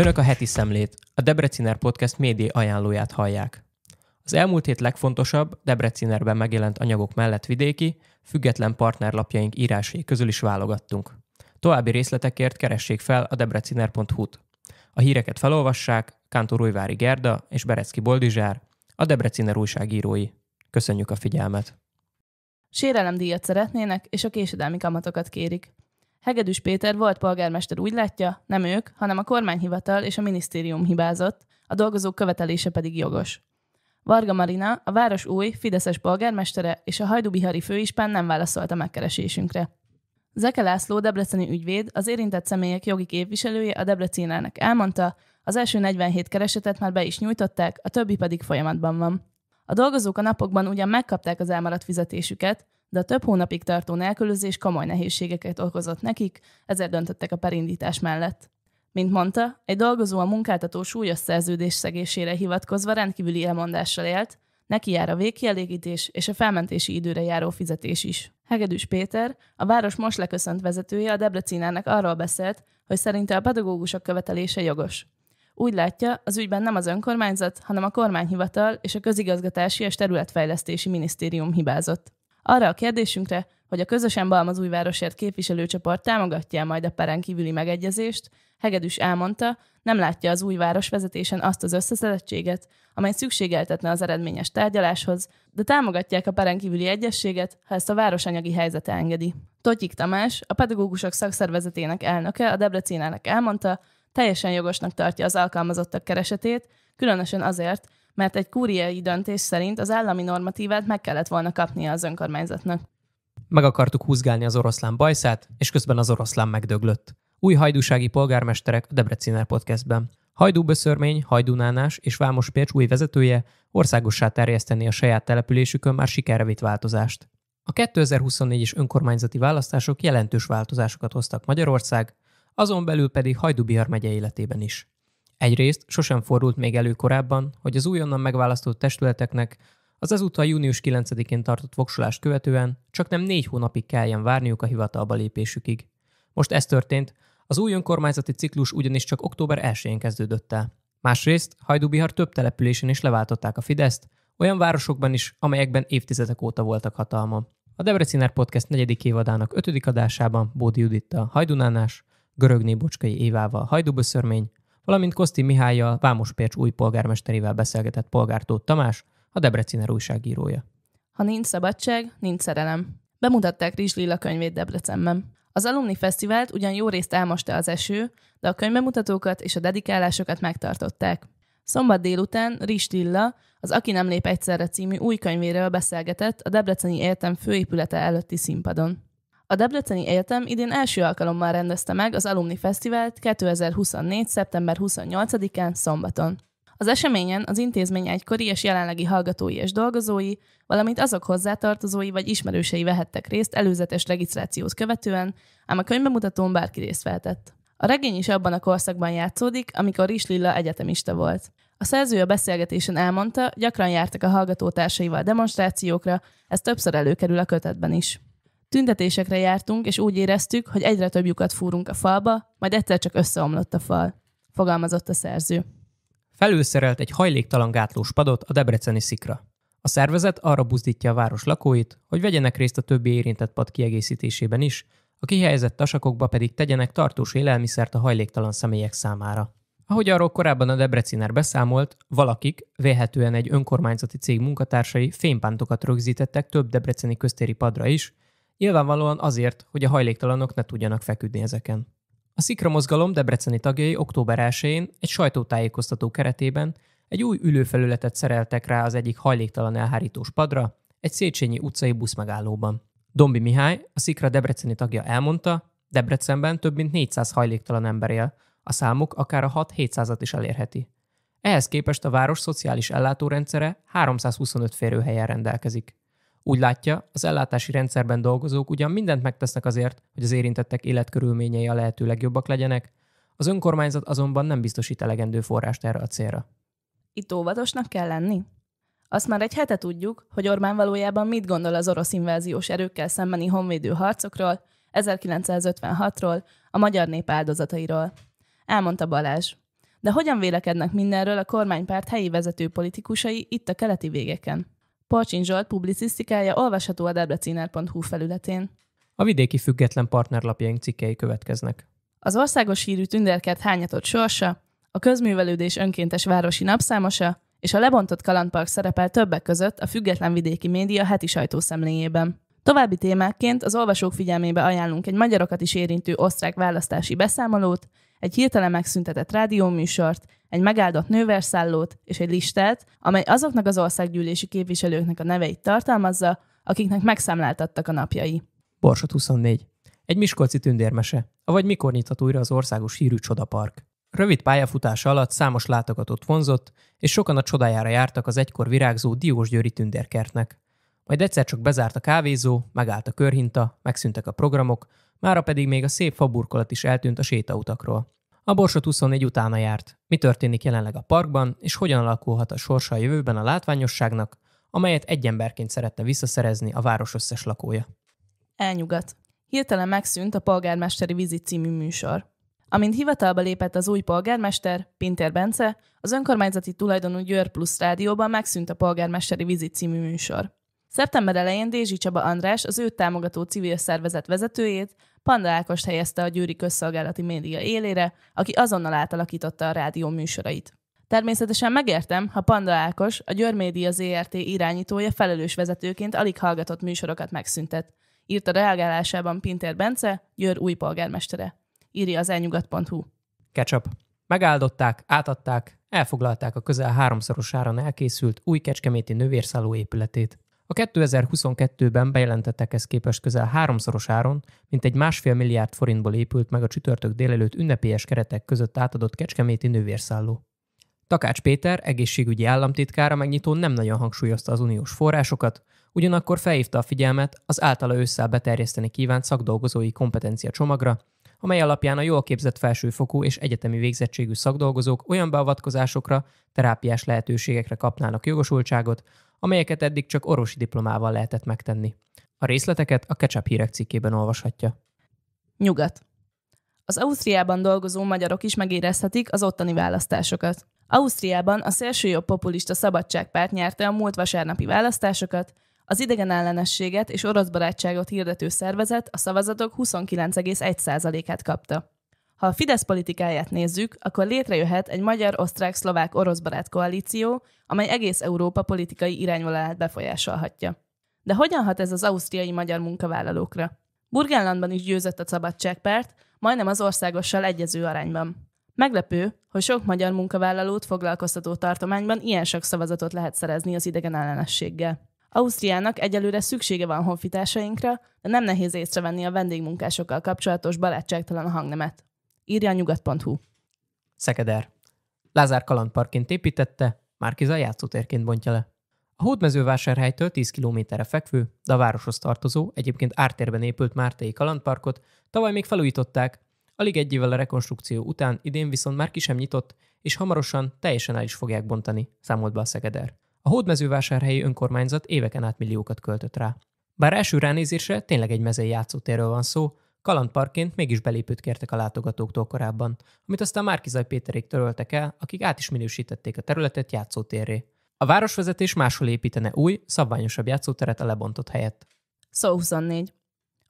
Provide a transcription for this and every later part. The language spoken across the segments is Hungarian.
Önök a heti szemlét, a Debreciner Podcast média ajánlóját hallják. Az elmúlt hét legfontosabb Debrecinerben megjelent anyagok mellett vidéki, független partnerlapjaink írásai közül is válogattunk. További részletekért keressék fel a debreciner.hu-t. A híreket felolvassák Kántor Újvári Gerda és Berecki Boldizsár, a Debreciner újságírói. Köszönjük a figyelmet! Sérelemdíjat szeretnének, és a késedelmi kamatokat kérik. Hegedűs Péter volt polgármester úgy látja, nem ők, hanem a kormányhivatal és a minisztérium hibázott, a dolgozók követelése pedig jogos. Varga Marina, a város új, fideszes polgármestere és a hajdubihari főispán nem válaszolt a megkeresésünkre. Zeke László, debreceni ügyvéd, az érintett személyek jogi képviselője a Debrecinelnek elmondta, az első 47 keresetet már be is nyújtották, a többi pedig folyamatban van. A dolgozók a napokban ugyan megkapták az elmaradt fizetésüket, de a több hónapig tartó nélkülözés komoly nehézségeket okozott nekik, ezért döntöttek a perindítás mellett. Mint mondta, egy dolgozó a munkáltató súlyos szerződés szegésére hivatkozva rendkívüli elmondással élt, neki jár a végkielégítés és a felmentési időre járó fizetés is. Hegedűs Péter, a város most leköszönt vezetője a Debrecinának arról beszélt, hogy szerinte a pedagógusok követelése jogos. Úgy látja, az ügyben nem az önkormányzat, hanem a kormányhivatal és a közigazgatási és területfejlesztési minisztérium hibázott. Arra a kérdésünkre, hogy a közösen újvárosért képviselőcsoport támogatja majd a peren kívüli megegyezést, Hegedűs elmondta, nem látja az új város vezetésen azt az összeszedettséget, amely szükségeltetne az eredményes tárgyaláshoz, de támogatják a peren kívüli egyességet, ha ezt a város anyagi helyzete engedi. Totyik Tamás, a pedagógusok szakszervezetének elnöke a Debrecénának elmondta, teljesen jogosnak tartja az alkalmazottak keresetét, különösen azért, mert egy kúriai döntés szerint az állami normatívát meg kellett volna kapnia az önkormányzatnak. Meg akartuk húzgálni az oroszlán bajszát, és közben az oroszlán megdöglött. Új hajdúsági polgármesterek a Debreciner podcastben. Hajdú Böszörmény, Hajdunánás és Vámos Pécs új vezetője országossá terjeszteni a saját településükön már sikerre vitt változást. A 2024-es önkormányzati választások jelentős változásokat hoztak Magyarország, azon belül pedig Hajdubihar megye életében is. Egyrészt sosem fordult még elő korábban, hogy az újonnan megválasztott testületeknek az ezúttal június 9-én tartott voksolást követően csak nem négy hónapig kelljen várniuk a hivatalba lépésükig. Most ez történt, az új önkormányzati ciklus ugyanis csak október 1-én kezdődött el. Másrészt Hajdubihar több településen is leváltották a Fideszt, olyan városokban is, amelyekben évtizedek óta voltak hatalma. A Debreciner Podcast negyedik évadának ötödik adásában Bódi Judittal Hajdunánás, Görögné Bocskai Évával Hajdúböszörmény, valamint Koszti Mihályjal, Pécs új polgármesterével beszélgetett Polgártót Tamás, a Debreciner újságírója. Ha nincs szabadság, nincs szerelem. Bemutatták Rizs Lilla könyvét Debrecenben. Az alumni fesztivált ugyan jó részt elmosta az eső, de a könyvemutatókat és a dedikálásokat megtartották. Szombat délután Rizs Lilla, az Aki nem lép egyszerre című új könyvéről beszélgetett a Debreceni Értem főépülete előtti színpadon. A Debreceni Egyetem idén első alkalommal rendezte meg az Alumni Fesztivált 2024. szeptember 28-án szombaton. Az eseményen az intézmény egykori és jelenlegi hallgatói és dolgozói, valamint azok hozzátartozói vagy ismerősei vehettek részt előzetes regisztrációt követően, ám a könyvbemutatón bárki részt vehetett. A regény is abban a korszakban játszódik, amikor is Lilla egyetemista volt. A szerző a beszélgetésen elmondta, gyakran jártak a hallgatótársaival demonstrációkra, ez többször előkerül a kötetben is. Tüntetésekre jártunk, és úgy éreztük, hogy egyre több lyukat fúrunk a falba, majd egyszer csak összeomlott a fal, fogalmazott a szerző. Felülszerelt egy hajléktalan gátlós padot a debreceni szikra. A szervezet arra buzdítja a város lakóit, hogy vegyenek részt a többi érintett pad kiegészítésében is, a kihelyezett tasakokba pedig tegyenek tartós élelmiszert a hajléktalan személyek számára. Ahogy arról korábban a Debreciner beszámolt, valakik, véhetően egy önkormányzati cég munkatársai fénypántokat rögzítettek több debreceni köztéri padra is, Nyilvánvalóan azért, hogy a hajléktalanok ne tudjanak feküdni ezeken. A mozgalom debreceni tagjai október 1-én egy sajtótájékoztató keretében egy új ülőfelületet szereltek rá az egyik hajléktalan elhárítós padra, egy Széchenyi utcai buszmegállóban. Dombi Mihály, a Szikra debreceni tagja elmondta, Debrecenben több mint 400 hajléktalan ember él, a számuk akár a 6-700-at is elérheti. Ehhez képest a város szociális ellátórendszere 325 férőhelyen rendelkezik. Úgy látja, az ellátási rendszerben dolgozók ugyan mindent megtesznek azért, hogy az érintettek életkörülményei a lehető legjobbak legyenek, az önkormányzat azonban nem biztosít elegendő forrást erre a célra. Itt óvatosnak kell lenni? Azt már egy hete tudjuk, hogy Orbán valójában mit gondol az orosz inváziós erőkkel szembeni honvédő harcokról, 1956-ról, a magyar nép áldozatairól. Elmondta Balázs. De hogyan vélekednek mindenről a kormánypárt helyi vezető politikusai itt a keleti végeken? Parcsin Zsolt publicisztikája olvasható a debreciner.hu felületén. A vidéki független partnerlapjaink cikkei következnek. Az országos hírű tündérkert hányatott sorsa, a közművelődés önkéntes városi napszámosa és a lebontott kalandpark szerepel többek között a független vidéki média heti sajtószemléjében. További témákként az olvasók figyelmébe ajánlunk egy magyarokat is érintő osztrák választási beszámolót, egy hirtelen megszüntetett rádióműsort, egy megáldott nőverszállót és egy listát, amely azoknak az országgyűlési képviselőknek a neveit tartalmazza, akiknek megszámláltattak a napjai. Borsot 24. Egy miskolci tündérmese, avagy mikor nyithat újra az országos hírű csodapark. Rövid pályafutása alatt számos látogatót vonzott, és sokan a csodájára jártak az egykor virágzó Diósgyőri tündérkertnek. Majd egyszer csak bezárt a kávézó, megállt a körhinta, megszűntek a programok, mára pedig még a szép faburkolat is eltűnt a sétautakról. A Borsot 24 utána járt. Mi történik jelenleg a parkban, és hogyan alakulhat a sorsa a jövőben a látványosságnak, amelyet egy emberként szeretne visszaszerezni a város összes lakója. Elnyugat. Hirtelen megszűnt a polgármesteri vizit című műsor. Amint hivatalba lépett az új polgármester, Pinter Bence, az önkormányzati tulajdonú Győr Plus rádióban megszűnt a polgármesteri vizit című műsor. Szeptember elején Dézsi Csaba András, az őt támogató civil szervezet vezetőjét, Panda Ákost helyezte a Győri Közszolgálati Média élére, aki azonnal átalakította a rádió műsorait. Természetesen megértem, ha Panda Ákos, a Győr Média ZRT irányítója felelős vezetőként alig hallgatott műsorokat megszüntet, írta reagálásában Pintér Bence, Győr új polgármestere. Írja az elnyugat.hu. Ketchup. Megáldották, átadták, elfoglalták a közel háromszoros áron elkészült új kecskeméti növérszálló épületét. A 2022-ben bejelentettekhez képest közel háromszoros áron, mint egy másfél milliárd forintból épült meg a csütörtök délelőtt ünnepélyes keretek között átadott kecskeméti nővérszálló. Takács Péter, egészségügyi államtitkára megnyitó nem nagyon hangsúlyozta az uniós forrásokat, ugyanakkor felhívta a figyelmet az általa ősszel beterjeszteni kívánt szakdolgozói kompetencia csomagra, amely alapján a jól képzett felsőfokú és egyetemi végzettségű szakdolgozók olyan beavatkozásokra, terápiás lehetőségekre kapnának jogosultságot, amelyeket eddig csak orvosi diplomával lehetett megtenni. A részleteket a Ketchup hírek cikkében olvashatja. Nyugat. Az Ausztriában dolgozó magyarok is megérezhetik az ottani választásokat. Ausztriában a szélsőjobb populista szabadságpárt nyerte a múlt vasárnapi választásokat, az idegenellenességet és orosz barátságot hirdető szervezet a szavazatok 29,1%-át kapta. Ha a Fidesz politikáját nézzük, akkor létrejöhet egy magyar-osztrák-szlovák-orosz barát koalíció, amely egész Európa politikai irányvonalát befolyásolhatja. De hogyan hat ez az ausztriai magyar munkavállalókra? Burgenlandban is győzött a szabadságpárt, majdnem az országossal egyező arányban. Meglepő, hogy sok magyar munkavállalót foglalkoztató tartományban ilyen sok szavazatot lehet szerezni az idegen ellenességgel. Ausztriának egyelőre szüksége van honfitársainkra, de nem nehéz észrevenni a vendégmunkásokkal kapcsolatos barátságtalan hangnemet írja a nyugat.hu. Szekeder. Lázár kalandparként építette, Márkiza játszótérként bontja le. A hódmezővásárhelytől 10 kilométerre fekvő, de a városhoz tartozó, egyébként ártérben épült Mártei kalandparkot tavaly még felújították, alig egy évvel a rekonstrukció után idén viszont már ki sem nyitott, és hamarosan teljesen el is fogják bontani, számolt be a Szegeder. A hódmezővásárhelyi önkormányzat éveken át milliókat költött rá. Bár első ránézésre tényleg egy mezei játszótérről van szó, Kalandparként mégis belépőt kértek a látogatóktól korábban, amit aztán Márkizaj Péterék töröltek el, akik át is minősítették a területet játszótérré. A városvezetés máshol építene új, szabványosabb játszóteret a lebontott helyett. Szó 24.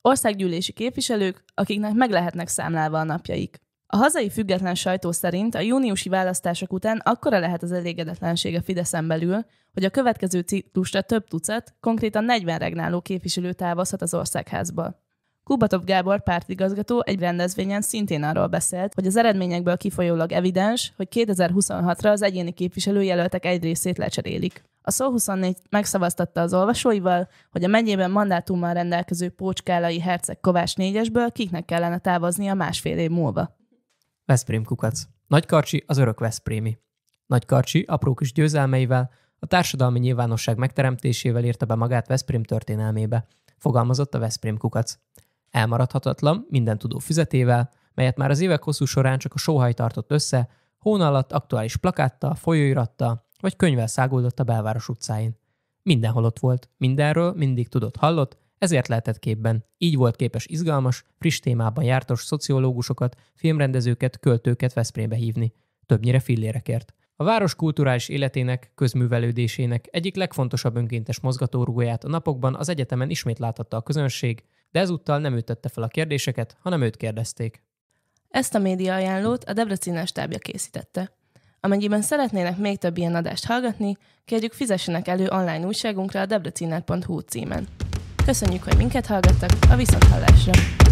Országgyűlési képviselők, akiknek meg lehetnek számlálva a napjaik. A hazai független sajtó szerint a júniusi választások után akkora lehet az elégedetlenség a Fideszen belül, hogy a következő ciklusra több tucat, konkrétan 40 regnáló képviselő távozhat az országházból. Kubatov Gábor pártigazgató egy rendezvényen szintén arról beszélt, hogy az eredményekből kifolyólag evidens, hogy 2026-ra az egyéni képviselőjelöltek egy részét lecserélik. A Szó24 megszavaztatta az olvasóival, hogy a mennyében mandátummal rendelkező Pócskálai Herceg Kovács négyesből kiknek kellene távozni a másfél év múlva. Veszprém kukac. Nagykarcsi az örök Veszprémi. Nagykarcsi apró kis győzelmeivel, a társadalmi nyilvánosság megteremtésével írta be magát Veszprém történelmébe, fogalmazott a Veszprém kukac. Elmaradhatatlan, minden tudó füzetével, melyet már az évek hosszú során csak a sóhaj tartott össze, hóna alatt aktuális plakátta, folyóiratta vagy könyvel száguldott a belváros utcáin. Mindenhol ott volt, mindenről mindig tudott hallott, ezért lehetett képben. Így volt képes izgalmas, friss témában jártos szociológusokat, filmrendezőket, költőket Veszprémbe hívni. Többnyire fillérekért. A város kulturális életének, közművelődésének egyik legfontosabb önkéntes mozgatórugóját a napokban az egyetemen ismét láthatta a közönség, de ezúttal nem ő tette fel a kérdéseket, hanem őt kérdezték. Ezt a média ajánlót a Debrecines stábja készítette. Amennyiben szeretnének még több ilyen adást hallgatni, kérjük fizessenek elő online újságunkra a debreciner.hu címen. Köszönjük, hogy minket hallgattak, a viszonthallásra!